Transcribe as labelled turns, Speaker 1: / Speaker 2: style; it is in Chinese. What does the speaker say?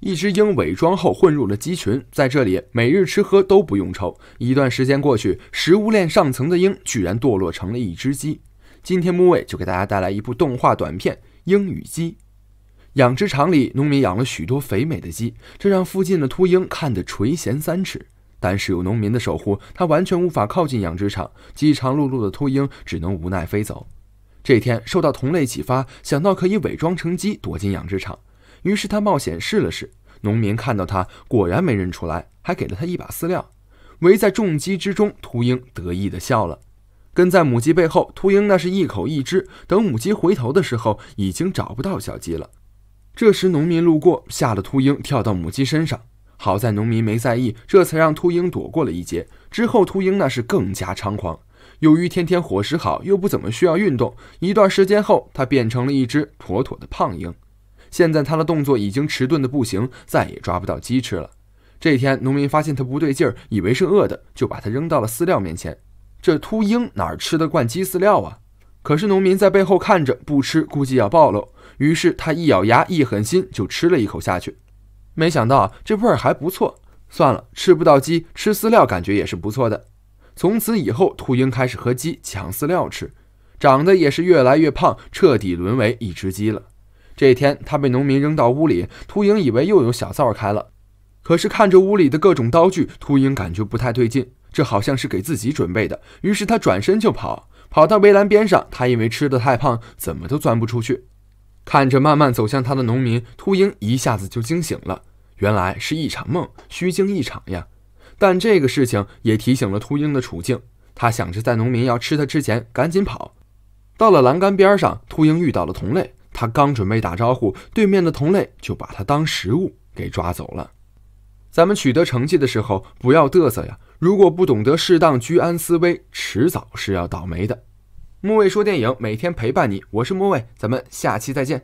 Speaker 1: 一只鹰伪装后混入了鸡群，在这里每日吃喝都不用愁。一段时间过去，食物链上层的鹰居然堕落成了一只鸡。今天木卫就给大家带来一部动画短片《鹰与鸡》。养殖场里，农民养了许多肥美的鸡，这让附近的秃鹰看得垂涎三尺。但是有农民的守护，它完全无法靠近养殖场。饥肠辘辘的秃鹰只能无奈飞走。这天，受到同类启发，想到可以伪装成鸡躲进养殖场。于是他冒险试了试，农民看到他果然没认出来，还给了他一把饲料。围在重鸡之中，秃鹰得意地笑了。跟在母鸡背后，秃鹰那是一口一只。等母鸡回头的时候，已经找不到小鸡了。这时农民路过，吓得秃鹰跳到母鸡身上。好在农民没在意，这才让秃鹰躲过了一劫。之后秃鹰那是更加猖狂。由于天天伙食好，又不怎么需要运动，一段时间后，它变成了一只妥妥的胖鹰。现在他的动作已经迟钝的不行，再也抓不到鸡吃了。这天，农民发现他不对劲，以为是饿的，就把他扔到了饲料面前。这秃鹰哪吃得惯鸡饲料啊？可是农民在背后看着不吃，估计要暴露。于是他一咬牙，一狠心，就吃了一口下去。没想到这味儿还不错，算了，吃不到鸡，吃饲料感觉也是不错的。从此以后，秃鹰开始和鸡抢饲料吃，长得也是越来越胖，彻底沦为一只鸡了。这天，他被农民扔到屋里。秃鹰以为又有小灶开了，可是看着屋里的各种刀具，秃鹰感觉不太对劲，这好像是给自己准备的。于是他转身就跑，跑到围栏边上，他因为吃的太胖，怎么都钻不出去。看着慢慢走向他的农民，秃鹰一下子就惊醒了，原来是一场梦，虚惊一场呀。但这个事情也提醒了秃鹰的处境，他想着在农民要吃他之前赶紧跑。到了栏杆边上，秃鹰遇到了同类。他刚准备打招呼，对面的同类就把他当食物给抓走了。咱们取得成绩的时候不要嘚瑟呀，如果不懂得适当居安思危，迟早是要倒霉的。木卫说：“电影每天陪伴你，我是木卫，咱们下期再见。”